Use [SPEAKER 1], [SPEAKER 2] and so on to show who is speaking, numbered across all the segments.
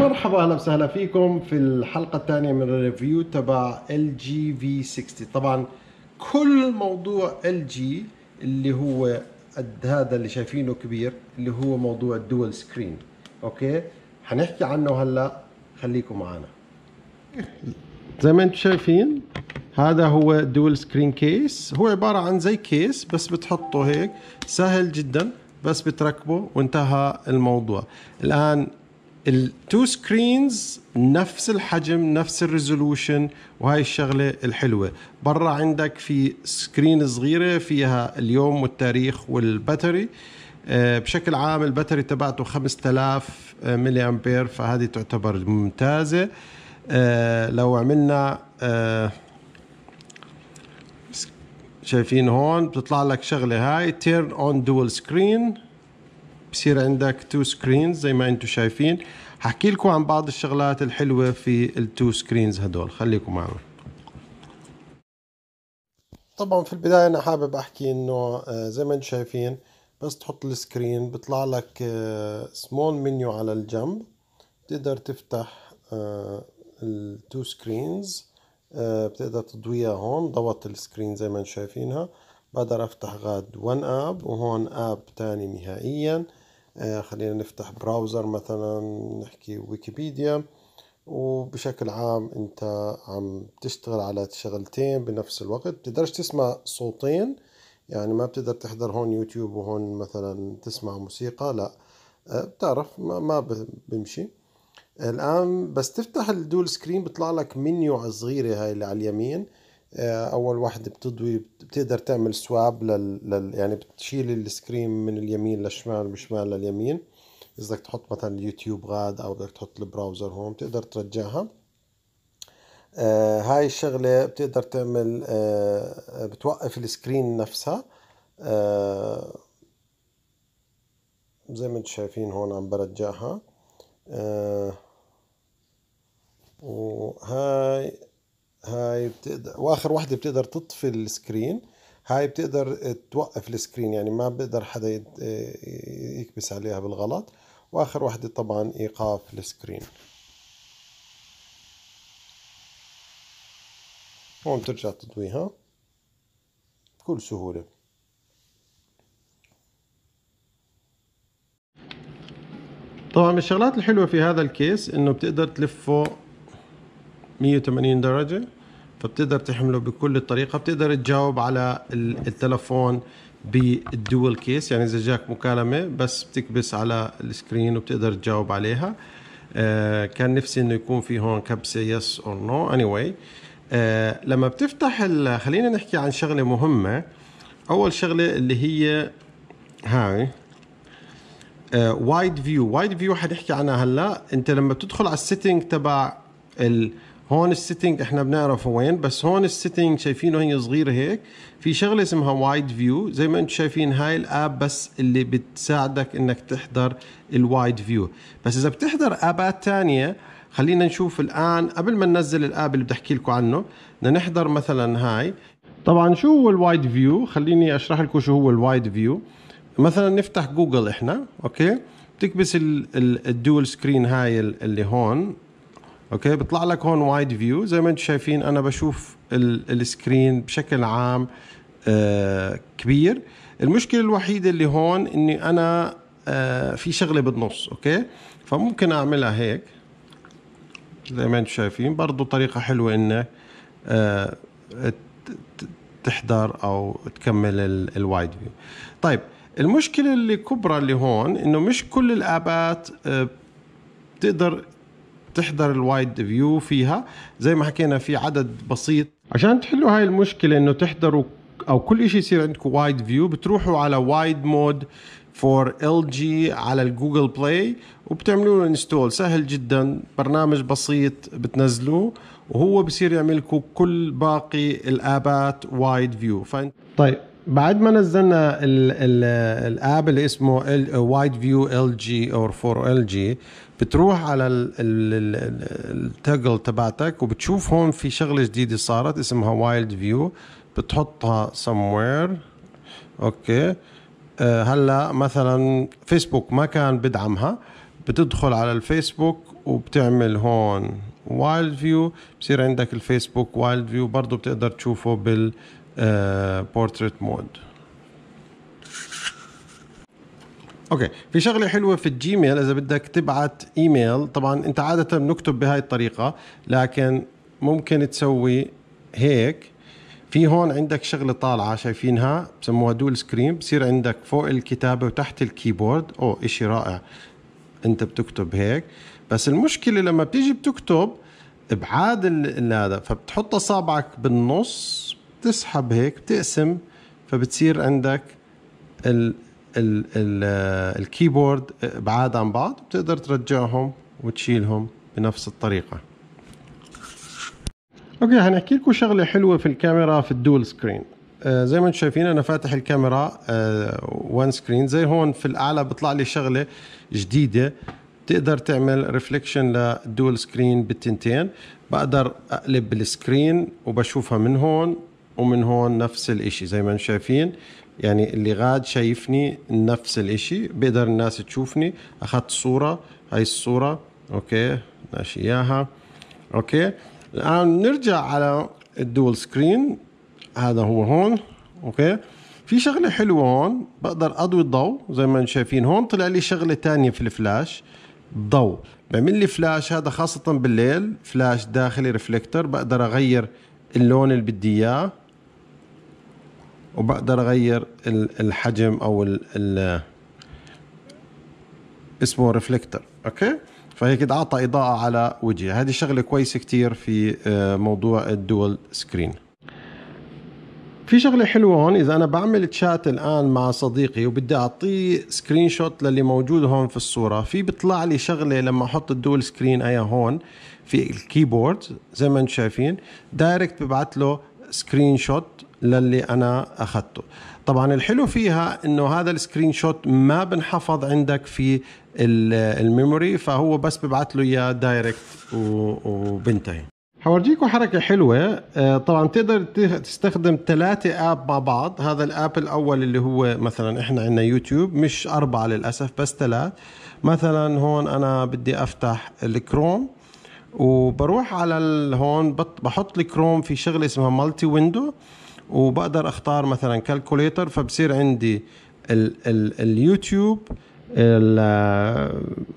[SPEAKER 1] مرحبا اهلا وسهلا فيكم في الحلقه الثانيه من الريفيو تبع ال جي في 60 طبعا كل موضوع ال جي اللي هو هذا اللي شايفينه كبير اللي هو موضوع الدول سكرين اوكي حنحكي عنه هلا خليكم معنا زي ما انتم شايفين هذا هو دول سكرين كيس هو عباره عن زي كيس بس بتحطه هيك سهل جدا بس بتركبه وانتهى الموضوع الان التو سكرينز نفس الحجم نفس الريزولوشن وهاي الشغله الحلوه برا عندك في سكرين صغيره فيها اليوم والتاريخ والباتري آه، بشكل عام الباتري تبعته 5000 ملي امبير فهذه تعتبر ممتازه آه، لو عملنا آه، شايفين هون بتطلع لك شغله هاي تيرن اون دول سكرين بصير عندك تو سكرينز زي ما انتم شايفين حكي لكم عن بعض الشغلات الحلوه في التو سكرينز هدول خليكم معنا طبعا في البدايه انا حابب احكي انه آه، زي ما انتم شايفين بس تحط السكرين بيطلع لك سمول آه، منيو على الجنب بتقدر تفتح آه، التو سكرينز بتقدر تضويها هون ضوت السكرين زي ما انتم شايفينها بقدر افتح غاد ون اب وهون اب تاني نهائيا آه، خلينا نفتح براوزر مثلا نحكي ويكيبيديا وبشكل عام انت عم تشتغل على شغلتين بنفس الوقت بتقدرش تسمع صوتين يعني ما بتقدر تحضر هون يوتيوب وهون مثلا تسمع موسيقى لا آه، بتعرف ما, ما بمشي الان بس تفتح الدول سكرين بيطلع لك منيو صغيره هاي اللي على اليمين آه، اول واحدة بتضوي بتقدر تعمل سواب لل, لل يعني بتشيل السكرين من اليمين للشمال من الشمال لليمين اذا بدك تحط مثلا اليوتيوب غاد او بدك تحط البراوزر هون بتقدر ترجعها آه هاي الشغلة بتقدر تعمل آه بتوقف السكرين نفسها آه زي ما انتم شايفين هون عم برجعها آه وهاي هاي بتقدر واخر وحده بتقدر تطفي السكرين هاي بتقدر توقف السكرين يعني ما بقدر حدا يكبس عليها بالغلط واخر وحده طبعا ايقاف السكرين هون بترجع تضويها بكل سهولة طبعا من الشغلات الحلوة في هذا الكيس انه بتقدر تلفه 180 درجه فبتقدر تحمله بكل الطريقه بتقدر تجاوب على التلفون بالدول كيس يعني اذا جاك مكالمه بس بتكبس على السكرين وبتقدر تجاوب عليها آه كان نفسي انه يكون في هون كبسه يس اور نو اني واي لما بتفتح خلينا نحكي عن شغله مهمه اول شغله اللي هي هاي وايد فيو وايد فيو حنحكي عنها هلا انت لما بتدخل على السيتنج تبع ال هون السيتنج احنا بنعرفه وين بس هون السيتنج شايفينه هي صغيره هيك في شغله اسمها وايد فيو زي ما انتم شايفين هاي الاب بس اللي بتساعدك انك تحضر الوايد فيو بس اذا بتحضر ابات ثانيه خلينا نشوف الان قبل ما ننزل الاب اللي بدي احكي لكم عنه بدنا نحضر مثلا هاي طبعا شو هو الوايد فيو خليني اشرح لكم شو هو الوايد فيو مثلا نفتح جوجل احنا اوكي بتكبس الدول سكرين هاي اللي هون اوكي بيطلع لك هون وايد فيو زي ما انتم شايفين انا بشوف السكرين بشكل عام آه كبير المشكله الوحيده اللي هون اني انا آه في شغله بالنص اوكي فممكن اعملها هيك زي ما انتم شايفين برضو طريقه حلوه انك آه تحضر او تكمل الوايد فيو طيب المشكله اللي اللي هون انه مش كل الابات آه، بتقدر تحضر الوايد فيو فيها زي ما حكينا في عدد بسيط عشان تحلوا هاي المشكله انه تحضروا او كل شيء يصير عندكم وايد فيو بتروحوا على وايد مود فور ال جي على الجوجل بلاي وبتعملوا له انستول سهل جدا برنامج بسيط بتنزلوه وهو بصير يعمل لكم كل باقي الابات وايد فيو طيب بعد ما نزلنا الاب اللي اسمه وايد فيو ال جي او 4 ال جي بتروح على التجل تبعتك وبتشوف هون في شغله جديده صارت اسمها وايلد فيو بتحطها somewhere اوكي آه، هلا مثلا فيسبوك ما كان بدعمها بتدخل على الفيسبوك وبتعمل هون وايلد فيو بصير عندك الفيسبوك وايلد فيو برضه بتقدر تشوفه بال بورتريت آه، مود اوكي في شغله حلوه في الجيميل اذا بدك تبعت ايميل طبعا انت عاده بنكتب بهاي الطريقه لكن ممكن تسوي هيك في هون عندك شغله طالعه شايفينها بسموها دول سكرين بصير عندك فوق الكتابه وتحت الكيبورد او اشي رائع انت بتكتب هيك بس المشكله لما بتيجي بتكتب ابعاد هذا فبتحط اصابعك بالنص بتسحب هيك بتقسم فبتصير عندك ال ال ال الكيبورد بعاد عن بعض بتقدر ترجعهم وتشيلهم بنفس الطريقه اوكي هنحكي لكم شغله حلوه في الكاميرا في الدول سكرين آه زي ما انتم شايفين انا فاتح الكاميرا آه وان سكرين زي هون في الاعلى بيطلع لي شغله جديده بتقدر تعمل ريفليكشن للدول سكرين بالتنتين بقدر اقلب بالسكرين وبشوفها من هون ومن هون نفس الإشي زي ما انتم شايفين يعني اللي غاد شايفني نفس الإشي بقدر الناس تشوفني أخذت صورة هاي الصورة أوكي ماشي إياها أوكي الآن نرجع على الدول سكرين هذا هو هون أوكي في شغلة حلوة هون بقدر أضوي الضوء زي ما انتم شايفين هون طلع لي شغلة تانية في الفلاش ضوء بعمل لي فلاش هذا خاصة بالليل فلاش داخلي ريفلكتر بقدر أغير اللون اللي بدي إياه وبقدر اغير الحجم او ال اسمه ريفلكتر اوكي فهيك اعطى اضاءه على وجهي هذه شغله كويسه كتير في آه، موضوع الدول سكرين في شغله حلوه هون اذا انا بعمل تشات الان مع صديقي وبدي اعطيه سكرين شوت للي موجود هون في الصوره في بيطلع لي شغله لما احط الدول سكرين ايا هون في الكيبورد زي ما انتم شايفين دايركت ببعث له سكرين شوت للي انا اخذته طبعا الحلو فيها انه هذا السكرين شوت ما بنحفظ عندك في الميموري فهو بس ببعث له اياه دايركت وبنتهي حورجيكم حركة حلوة آه، طبعا تقدر تستخدم ثلاثة اب مع بعض هذا الاب الاول اللي هو مثلا احنا عندنا يوتيوب مش اربعة للأسف بس ثلاث مثلا هون انا بدي افتح الكروم وبروح على هون بحط الكروم في شغله اسمها مالتي ويندو وبقدر اختار مثلا كالكوليتر فبصير عندي ال ال اليوتيوب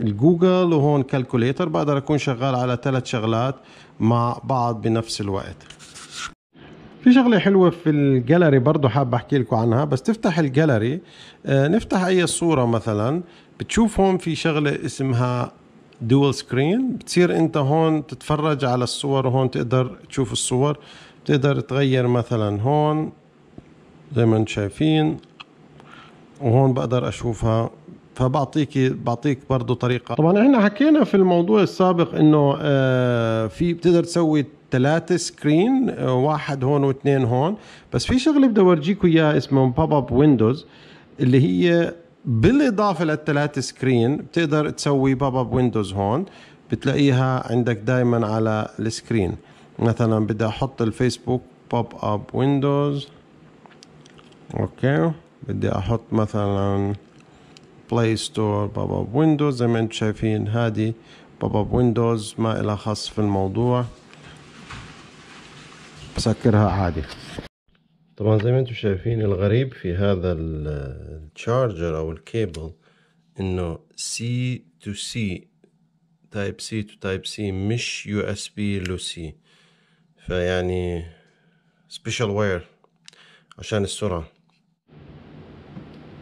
[SPEAKER 1] الجوجل وهون كالكوليتر بقدر اكون شغال على ثلاث شغلات مع بعض بنفس الوقت في شغلة حلوة في الجاليري برضه حاب احكي لكم عنها بس تفتح الجاليري آه، نفتح اي صورة مثلا بتشوف هون في شغلة اسمها دول سكرين بتصير انت هون تتفرج على الصور وهون تقدر تشوف الصور تقدر تغير مثلا هون زي ما انتم شايفين وهون بقدر اشوفها فبعطيك بعطيك برضه طريقه طبعا احنا حكينا في الموضوع السابق انه آه، في بتقدر تسوي ثلاثة سكرين آه، واحد هون واثنين هون بس في شغله بدي اورجيكم اياها اسمه بوب اب ويندوز اللي هي بالاضافه للثلاث سكرين بتقدر تسوي بوب اب ويندوز هون بتلاقيها عندك دائما على السكرين مثلا بدي احط الفيسبوك بوب اب ويندوز اوكي بدي احط مثلا بلاي ستور بوب اب ويندوز زي ما انتم شايفين هادي بوب اب ويندوز ما إلها خاص في الموضوع بسكرها عادي طبعا زي ما انتم شايفين الغريب في هذا التشارجر او الكيبل انه سي تو سي تايب سي تو تايب سي مش يو اس بي لو سي فيعني سبيشال وير عشان السرعه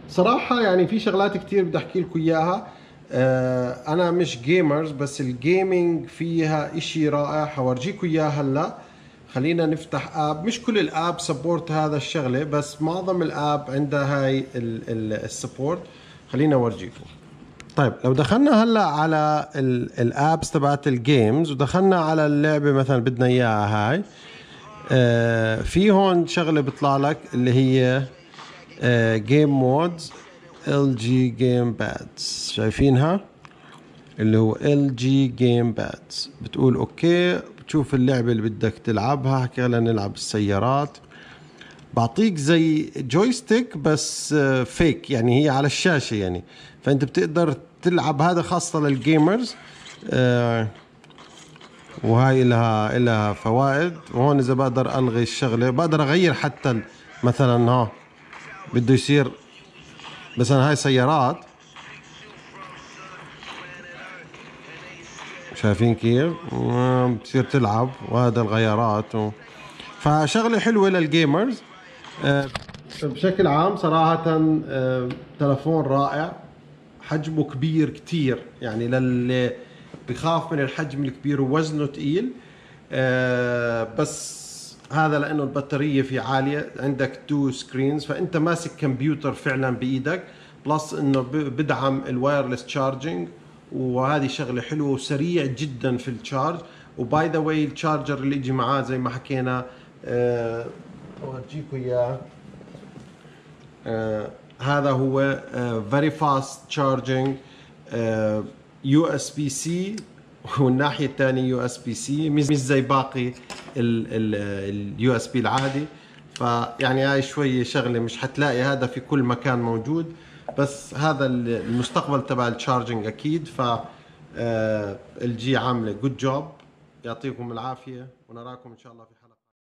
[SPEAKER 1] صراحه يعني في شغلات كتير بدي احكي لكم اياها آه انا مش جيمرز بس الجيمنج فيها اشي رائع حورجيكم اياها هلا خلينا نفتح اب مش كل الاب سبورت هذا الشغله بس معظم الاب عندها هاي السبورت خلينا اورجيكم طيب لو دخلنا هلا على الابس تبعت الجيمز ودخلنا على اللعبه مثلا بدنا اياها هاي آه في هون شغله بيطلع لك اللي هي جيم مودز ال جي جيم بادز شايفينها اللي هو ال جي جيم بادز بتقول اوكي بتشوف اللعبه اللي بدك تلعبها حكي لها نلعب السيارات بعطيك زي جويستيك بس فيك آه، يعني هي على الشاشه يعني فانت بتقدر تلعب هذا خاصه للجيمرز آه، وهاي لها لها فوائد وهون اذا بقدر الغي الشغله بقدر اغير حتى مثلا ها بده يصير بس انا هاي سيارات شايفين كيف آه، بتصير تلعب وهذا الغيارات و... فشغله حلوه للجيمرز آه، بشكل عام صراحة آه، تلفون رائع حجمه كبير كتير يعني للي بخاف من الحجم الكبير ووزنه آه، تقيل بس هذا لانه البطاريه فيه عاليه عندك تو سكرينز فانت ماسك كمبيوتر فعلا بايدك بلس انه بدعم الوايرلس تشارجنج وهذه شغله حلوه وسريع جدا في التشارج وباي ذا واي التشارجر اللي يجي معاه زي ما حكينا أورجيكم إياه آه هذا هو آه very fast charging اس بي سي والناحية يو اس بي سي مش زي باقي اليو اس بي العادي فيعني هاي شوية شغلة مش حتلاقي هذا في كل مكان موجود بس هذا المستقبل تبع التشارجنج أكيد ف آه، الجي عاملة جود جوب يعطيكم العافية ونراكم إن شاء الله في حلقة